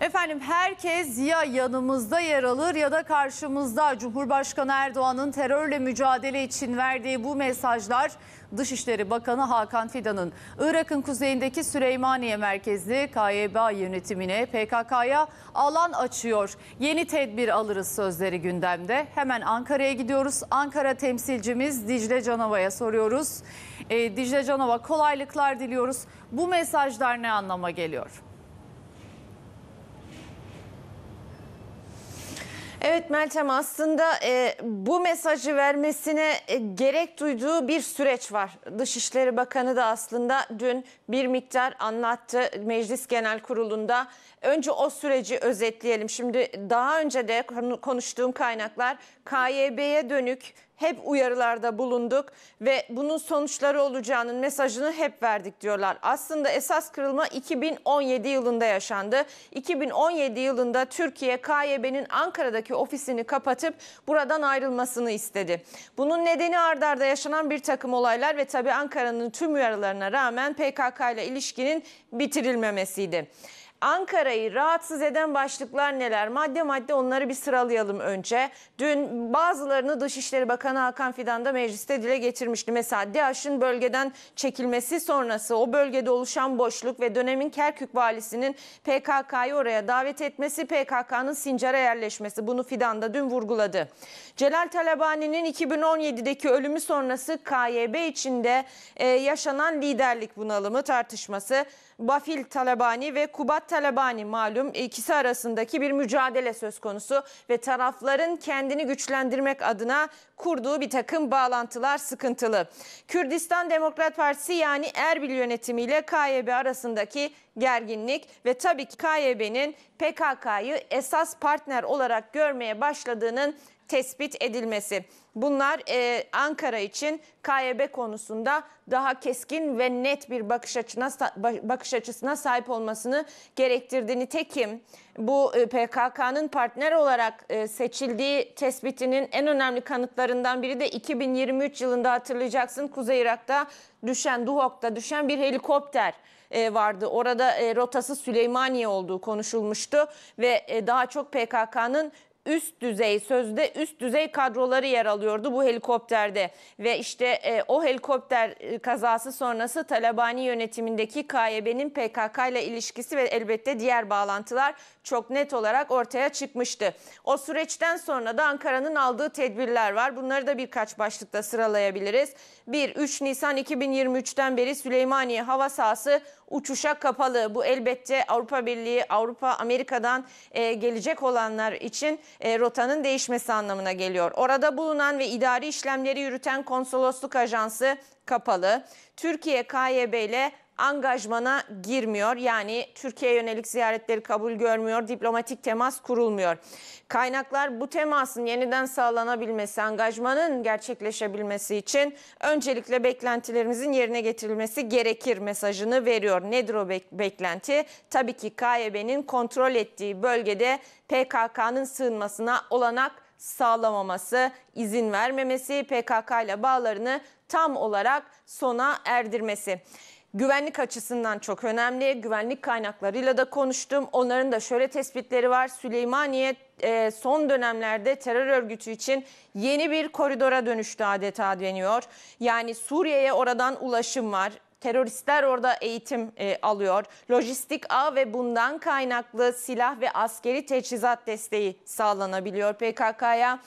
Efendim herkes ya yanımızda yer alır ya da karşımızda. Cumhurbaşkanı Erdoğan'ın terörle mücadele için verdiği bu mesajlar Dışişleri Bakanı Hakan Fidan'ın Irak'ın kuzeyindeki Süleymaniye merkezli KYB yönetimine PKK'ya alan açıyor. Yeni tedbir alırız sözleri gündemde. Hemen Ankara'ya gidiyoruz. Ankara temsilcimiz Dicle Canova'ya soruyoruz. E, Dicle Canova kolaylıklar diliyoruz. Bu mesajlar ne anlama geliyor? Evet Meltem aslında e, bu mesajı vermesine e, gerek duyduğu bir süreç var. Dışişleri Bakanı da aslında dün bir miktar anlattı Meclis Genel Kurulu'nda. Önce o süreci özetleyelim. Şimdi daha önce de konuştuğum kaynaklar KYB'ye dönük hep uyarılarda bulunduk ve bunun sonuçları olacağının mesajını hep verdik diyorlar. Aslında esas kırılma 2017 yılında yaşandı. 2017 yılında Türkiye KYB'nin Ankara'daki ofisini kapatıp buradan ayrılmasını istedi. Bunun nedeni ardarda yaşanan bir takım olaylar ve tabii Ankara'nın tüm uyarılarına rağmen PKK ile ilişkinin bitirilmemesiydi. Ankara'yı rahatsız eden başlıklar neler? Madde madde onları bir sıralayalım önce. Dün bazılarını Dışişleri Bakanı Hakan Fidan da mecliste dile getirmişti. Mesela DAEŞ'in bölgeden çekilmesi sonrası o bölgede oluşan boşluk ve dönemin Kerkük valisinin PKK'yı oraya davet etmesi, PKK'nın Sincar'a yerleşmesi. Bunu Fidan da dün vurguladı. Celal Talabani'nin 2017'deki ölümü sonrası KYB içinde e, yaşanan liderlik bunalımı tartışması. Bafil Talabani ve Kubat Talabani malum ikisi arasındaki bir mücadele söz konusu ve tarafların kendini güçlendirmek adına kurduğu bir takım bağlantılar sıkıntılı. Kürdistan Demokrat Partisi yani Erbil yönetimiyle KYB arasındaki gerginlik ve tabii ki KYB'nin PKK'yı esas partner olarak görmeye başladığının tespit edilmesi. Bunlar e, Ankara için KYB konusunda daha keskin ve net bir bakış açısına bakış açısına sahip olmasını gerektirdiğini tekim bu e, PKK'nın partner olarak e, seçildiği tespitinin en önemli kanıtlarından biri de 2023 yılında hatırlayacaksın Kuzey Irak'ta düşen Duhok'ta düşen bir helikopter e, vardı. Orada rotası Süleymaniye olduğu konuşulmuştu ve daha çok PKK'nın üst düzey sözde üst düzey kadroları yer alıyordu bu helikopterde ve işte e, o helikopter e, kazası sonrası Talabani yönetimindeki KYB'nin PKK ile ilişkisi ve elbette diğer bağlantılar çok net olarak ortaya çıkmıştı. O süreçten sonra da Ankara'nın aldığı tedbirler var. Bunları da birkaç başlıkta sıralayabiliriz. 1 3 Nisan 2023'ten beri Süleymaniye hava sahası uçuşa kapalı. Bu elbette Avrupa Birliği, Avrupa, Amerika'dan e, gelecek olanlar için e, rotanın değişmesi anlamına geliyor. Orada bulunan ve idari işlemleri yürüten konsolosluk ajansı kapalı. Türkiye KYB ile angajmana girmiyor. Yani Türkiye yönelik ziyaretleri kabul görmüyor, diplomatik temas kurulmuyor. Kaynaklar bu temasın yeniden sağlanabilmesi, angajmanın gerçekleşebilmesi için öncelikle beklentilerimizin yerine getirilmesi gerekir mesajını veriyor. Nedir o beklenti? Tabii ki KYB'nin kontrol ettiği bölgede PKK'nın sığınmasına olanak sağlamaması, izin vermemesi, PKK ile bağlarını tam olarak sona erdirmesi güvenlik açısından çok önemli. Güvenlik kaynaklarıyla da konuştum. Onların da şöyle tespitleri var. Süleymaniye e, son dönemlerde terör örgütü için yeni bir koridora dönüştü adeta deniyor. Yani Suriye'ye oradan ulaşım var teröristler orada eğitim e, alıyor. Lojistik ağ ve bundan kaynaklı silah ve askeri teçhizat desteği sağlanabiliyor PKK'ya.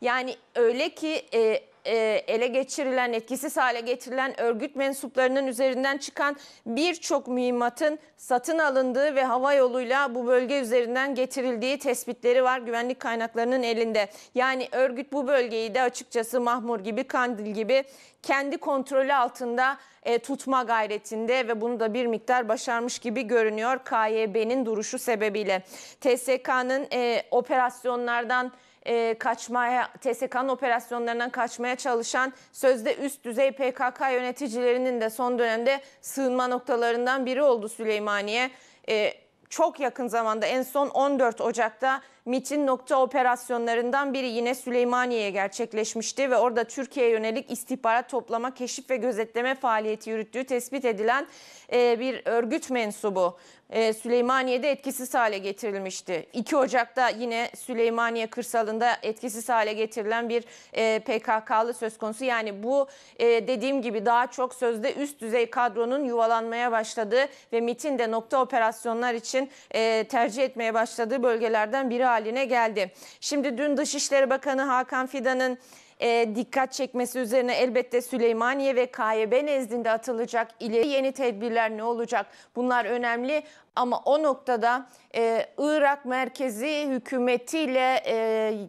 Yani öyle ki e, e, ele geçirilen, etkisiz hale getirilen örgüt mensuplarının üzerinden çıkan birçok mühimmatın satın alındığı ve hava yoluyla bu bölge üzerinden getirildiği tespitleri var güvenlik kaynaklarının elinde. Yani örgüt bu bölgeyi de açıkçası Mahmur gibi, Kandil gibi kendi kontrolü altında e, tutma gayretinde ve bunu da bir miktar başarmış gibi görünüyor KYB'nin duruşu sebebiyle. TSK'nın e, operasyonlardan e, kaçmaya, TSK'nın operasyonlarından kaçmaya çalışan sözde üst düzey PKK yöneticilerinin de son dönemde sığınma noktalarından biri oldu Süleymaniye. E, çok yakın zamanda en son 14 Ocak'ta MIT'in nokta operasyonlarından biri yine Süleymaniye'ye gerçekleşmişti ve orada Türkiye'ye yönelik istihbarat toplama, keşif ve gözetleme faaliyeti yürüttüğü tespit edilen e, bir örgüt mensubu e, Süleymaniye'de etkisiz hale getirilmişti. 2 Ocak'ta yine Süleymaniye kırsalında etkisiz hale getirilen bir e, PKK'lı söz konusu. Yani bu e, dediğim gibi daha çok sözde üst düzey kadronun yuvalanmaya başladığı ve MIT'in de nokta operasyonlar için e, tercih etmeye başladığı bölgelerden biri haline haline geldi. Şimdi dün Dışişleri Bakanı Hakan Fidan'ın e, dikkat çekmesi üzerine elbette Süleymaniye ve KYB nezdinde atılacak ileri yeni tedbirler ne olacak? Bunlar önemli ama o noktada e, Irak merkezi hükümetiyle e,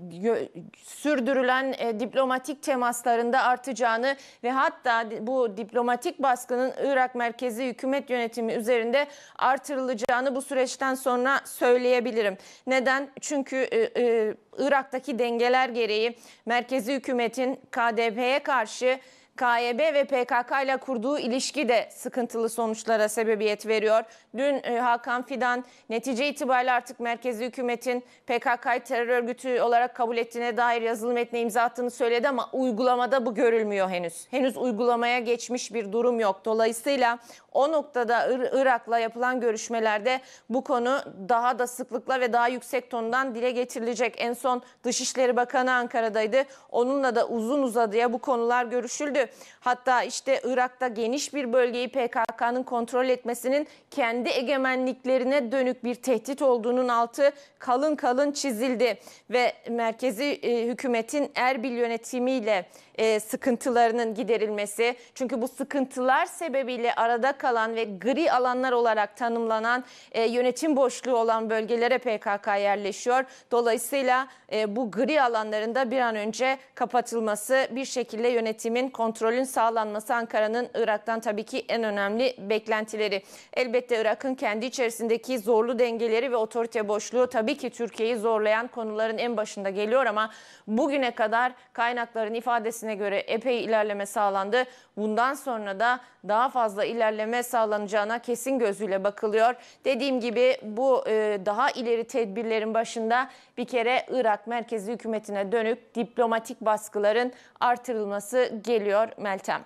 sürdürülen e, diplomatik temaslarında artacağını ve hatta bu diplomatik baskının Irak merkezi hükümet yönetimi üzerinde artırılacağını bu süreçten sonra söyleyebilirim. Neden? Çünkü e, e, Irak'taki dengeler gereği merkezi hükümet hükümetin KDP'ye karşı KYB ve PKK ile kurduğu ilişki de sıkıntılı sonuçlara sebebiyet veriyor. Dün e, Hakan Fidan netice itibariyle artık merkezi hükümetin PKK'yı terör örgütü olarak kabul ettiğine dair yazılı metne imza attığını söyledi ama uygulamada bu görülmüyor henüz. Henüz uygulamaya geçmiş bir durum yok. Dolayısıyla o noktada Irak'la yapılan görüşmelerde bu konu daha da sıklıkla ve daha yüksek tondan dile getirilecek. En son Dışişleri Bakanı Ankara'daydı. Onunla da uzun uzadıya bu konular görüşüldü. Hatta işte Irak'ta geniş bir bölgeyi PKK'nın kontrol etmesinin kendi egemenliklerine dönük bir tehdit olduğunun altı kalın kalın çizildi. Ve merkezi e, hükümetin Erbil yönetimiyle e, sıkıntılarının giderilmesi. Çünkü bu sıkıntılar sebebiyle arada kalan ve gri alanlar olarak tanımlanan e, yönetim boşluğu olan bölgelere PKK yerleşiyor. Dolayısıyla e, bu gri alanların da bir an önce kapatılması bir şekilde yönetimin kontrol kontrolün sağlanması Ankara'nın Irak'tan tabii ki en önemli beklentileri. Elbette Irak'ın kendi içerisindeki zorlu dengeleri ve otorite boşluğu tabii ki Türkiye'yi zorlayan konuların en başında geliyor ama bugüne kadar kaynakların ifadesine göre epey ilerleme sağlandı. Bundan sonra da daha fazla ilerleme sağlanacağına kesin gözüyle bakılıyor. Dediğim gibi bu e, daha ileri tedbirlerin başında bir kere Irak merkezi hükümetine dönük diplomatik baskıların artırılması geliyor diyor Meltem.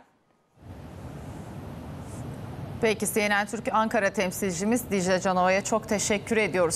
Peki CNN Türk Ankara temsilcimiz Dicle Canova'ya çok teşekkür ediyoruz.